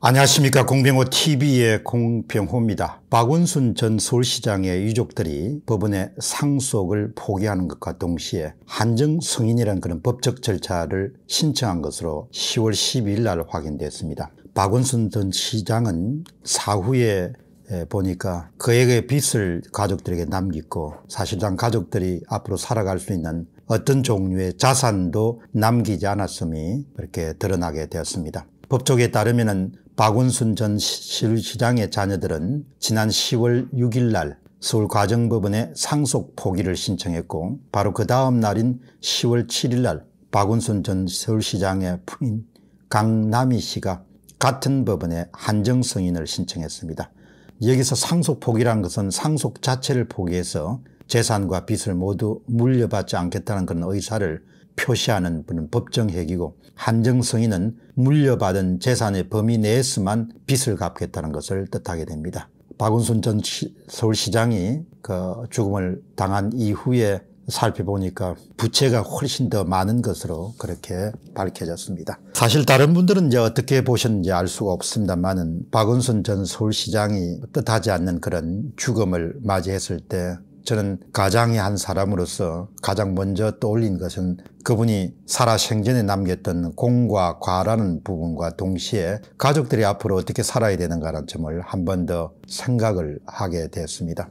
안녕하십니까 공병호 TV의 공병호입니다. 박원순 전 서울시장의 유족들이 법원의 상속을 포기하는 것과 동시에 한정 승인이라는 그런 법적 절차를 신청한 것으로 10월 12일 날 확인됐습니다. 박원순 전 시장은 사후에 보니까 그에게 빚을 가족들에게 남기고 사실상 가족들이 앞으로 살아갈 수 있는 어떤 종류의 자산도 남기지 않았음이 그렇게 드러나게 되었습니다. 법조에 계 따르면 박원순 전 시장의 자녀들은 지난 10월 6일 날 서울과정법원에 상속 포기를 신청했고 바로 그 다음 날인 10월 7일 날 박원순 전 서울시장의 부인 강남희 씨가 같은 법원에 한정성인을 신청했습니다. 여기서 상속 포기란 것은 상속 자체를 포기해서 재산과 빚을 모두 물려받지 않겠다는 그런 의사를 표시하는 그런 법정핵이고 한정성인은 물려받은 재산의 범위 내에서만 빚을 갚겠다는 것을 뜻하게 됩니다. 박은순 전 서울시장이 그 죽음을 당한 이후에 살펴보니까 부채가 훨씬 더 많은 것으로 그렇게 밝혀졌습니다. 사실 다른 분들은 이제 어떻게 보셨는지 알 수가 없습니다만은 박은순 전 서울시장이 뜻하지 않는 그런 죽음을 맞이했을 때 저는 가장의 한 사람으로서 가장 먼저 떠올린 것은 그분이 살아 생전에 남겼던 공과 과라는 부분과 동시에 가족들이 앞으로 어떻게 살아야 되는가라는 점을 한 번 더 생각을 하게 되었습니다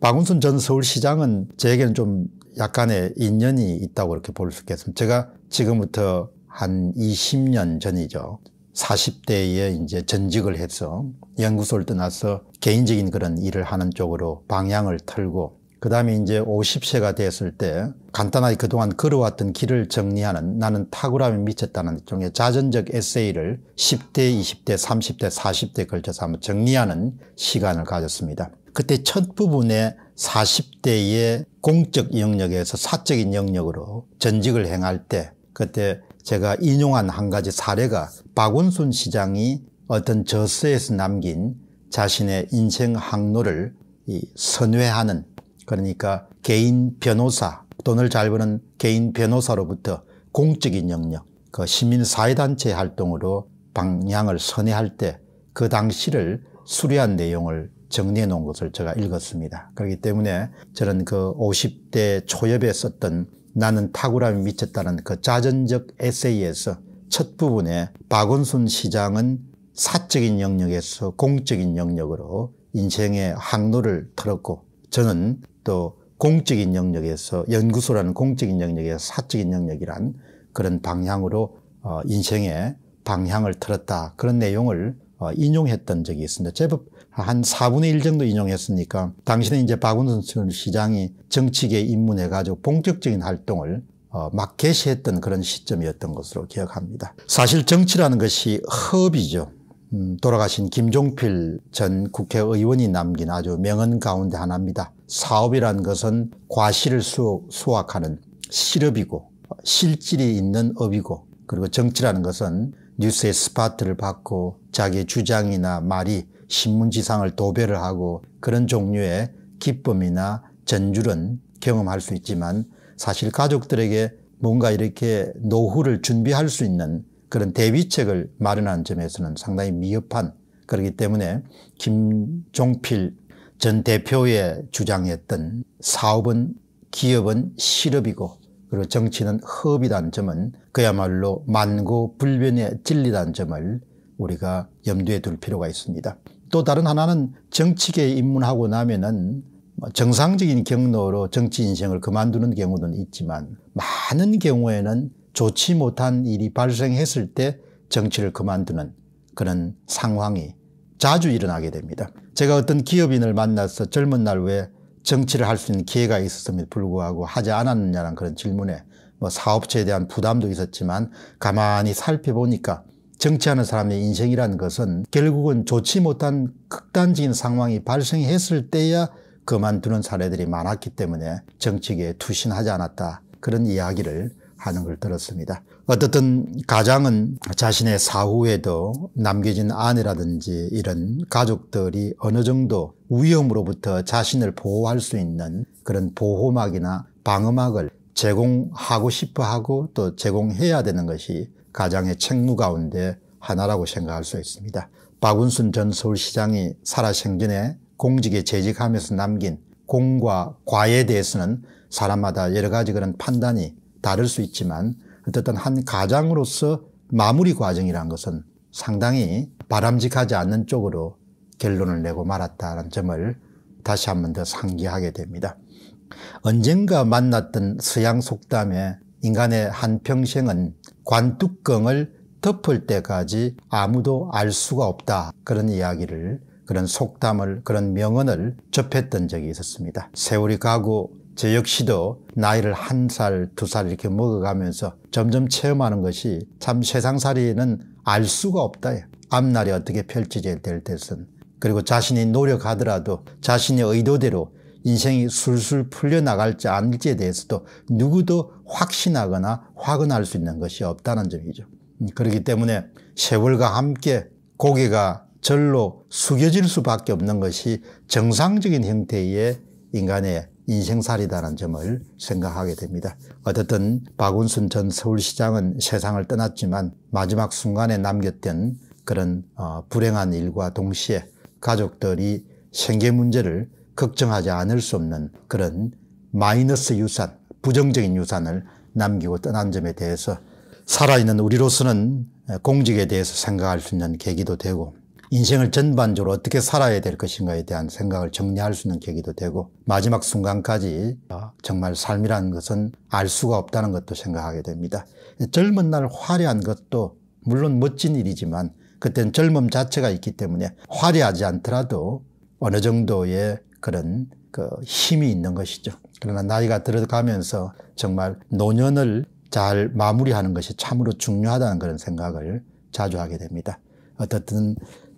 박운순 전 서울시장은 제에게는좀 약간의 인연이 있다고 이렇게 볼 수 있겠습니다. 제가 지금부터 한 20년 전이죠. 40대에 이제 전직을 해서 연구소를 떠나서 개인적인 그런 일을 하는 쪽으로 방향을 틀고 그 다음에 이제 50세가 됐을 때 간단하게 그동안 걸어왔던 길을 정리하는 나는 탁월함에 미쳤다는 종의 자전적 에세이를 10대, 20대, 30대, 40대에 걸쳐서 한번 정리하는 시간을 가졌습니다. 그때 첫 부분에 40대의 공적 영역에서 사적인 영역으로 전직을 행할 때 그때 제가 인용한 한 가지 사례가 박원순 시장이 어떤 저서에서 남긴 자신의 인생 항로를 선회하는 그러니까 개인 변호사 돈을 잘 버는 개인 변호사로부터 공적인 영역 그 시민사회단체 활동으로 방향을 선회할 때 그 당시를 수리한 내용을 정리해 놓은 것을 제가 읽었습니다. 그렇기 때문에 저는 그 50대 초엽에 썼던 나는 탁월함이 미쳤다는 그 자전적 에세이에서 첫 부분에 박원순 시장은 사적인 영역에서 공적인 영역으로 인생의 항로를 틀었고 저는 또 공적인 영역에서 연구소라는 공적인 영역에서 사적인 영역이란 그런 방향으로 어, 인생의 방향을 틀었다 그런 내용을 어, 인용했던 적이 있습니다. 제법 한 4분의 1 정도 인용했으니까 당신은 이제 박원순 시장이 정치계에 입문해가지고 본격적인 활동을 어, 막 개시했던 그런 시점이었던 것으로 기억합니다. 사실 정치라는 것이 허업이죠. 음, 돌아가신 김종필 전 국회의원이 남긴 아주 명언 가운데 하나입니다. 사업이란 것은 과실을 수, 수확하는 실업이고 실질이 있는 업이고 그리고 정치라는 것은 뉴스의 스파트를 받고 자기의 주장이나 말이 신문지상을 도배를 하고 그런 종류의 기쁨이나 전율은 경험할 수 있지만 사실 가족들에게 뭔가 이렇게 노후를 준비할 수 있는 그런 대비책을 마련한 점에서는 상당히 미흡한 그렇기 때문에 김종필 전 대표의 주장했던 사업은 기업은 실업이고 그리고 정치는 허업이란 점은 그야말로 만고 불변의 진리란 점을 우리가 염두에 둘 필요가 있습니다. 또 다른 하나는 정치계에 입문하고 나면은 뭐 정상적인 경로로 정치 인생을 그만두는 경우는 있지만 많은 경우에는 좋지 못한 일이 발생했을 때 정치를 그만두는 그런 상황이 자주 일어나게 됩니다. 제가 어떤 기업인을 만나서 젊은 날왜 정치를 할 수 있는 기회가 있었음에도 불구하고 하지 않았느냐는 그런 질문에 뭐 사업체에 대한 부담도 있었지만 가만히 살펴보니까 정치하는 사람의 인생이라는 것은 결국은 좋지 못한 극단적인 상황이 발생했을 때야 그만두는 사례들이 많았기 때문에 정치계에 투신하지 않았다. 그런 이야기를 하는 걸 들었습니다. 어떻든 가장은 자신의 사후에도 남겨진 아내라든지 이런 가족들이 어느 정도 위험으로부터 자신을 보호할 수 있는 그런 보호막이나 방어막을 제공하고 싶어 하고 또 제공해야 되는 것이 가장의 책무 가운데 하나라고 생각할 수 있습니다. 박운순 전 서울시장이 살아생전에 공직에 재직하면서 남긴 공과 과에 대해서는 사람마다 여러 가지 그런 판단이 다를 수 있지만 어쨌든 한 가장으로서 마무리 과정이란 것은 상당히 바람직하지 않는 쪽으로 결론을 내고 말았다는 점을 다시 한번 더 상기하게 됩니다. 언젠가 만났던 서양 속담에 인간의 한평생은 관뚜껑을 덮을 때까지 아무도 알 수가 없다. 그런 이야기를, 그런 속담을, 그런 명언을 접했던 적이 있었습니다. 세월이 가고 저 역시도 나이를 한 살, 두 살 이렇게 먹어가면서 점점 체험하는 것이 참 세상살이는 알 수가 없다. 앞날이 어떻게 펼치게 될 것은. 그리고 자신이 노력하더라도 자신의 의도대로 인생이 술술 풀려나갈지 아닐지에 대해서도 누구도 확신하거나 확언할 수 있는 것이 없다는 점이죠. 그렇기 때문에 세월과 함께 고개가 절로 숙여질 수밖에 없는 것이 정상적인 형태의 인간의 인생살이다라는 점을 생각하게 됩니다. 어쨌든 박원순 전 서울시장은 세상을 떠났지만 마지막 순간에 남겼던 그런 어, 불행한 일과 동시에 가족들이 생계 문제를 걱정하지 않을 수 없는 그런 마이너스 유산, 부정적인 유산을 남기고 떠난 점에 대해서 살아있는 우리로서는 공직에 대해서 생각할 수 있는 계기도 되고 인생을 전반적으로 어떻게 살아야 될 것인가에 대한 생각을 정리할 수 있는 계기도 되고 마지막 순간까지 정말 삶이라는 것은 알 수가 없다는 것도 생각하게 됩니다. 젊은 날 화려한 것도 물론 멋진 일이지만 그땐 젊음 자체가 있기 때문에 화려하지 않더라도 어느 정도의 그런 그 힘이 있는 것이죠. 그러나 나이가 들어가면서 정말 노년을 잘 마무리하는 것이 참으로 중요하다는 그런 생각을 자주 하게 됩니다. 어떻든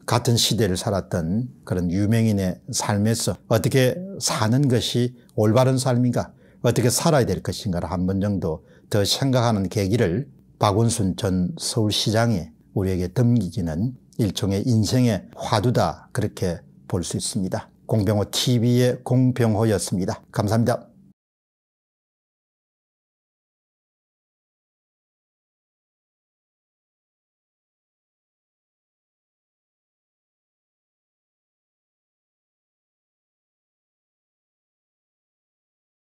같은 시대를 살았던 그런 유명인의 삶에서 어떻게 사는 것이 올바른 삶인가 어떻게 살아야 될 것인가를 한 번 정도 더 생각하는 계기를 박원순 전 서울시장이 우리에게 덤기지는 일종의 인생의 화두다 그렇게 볼 수 있습니다. 공병호 TV의 공병호였습니다. 감사합니다.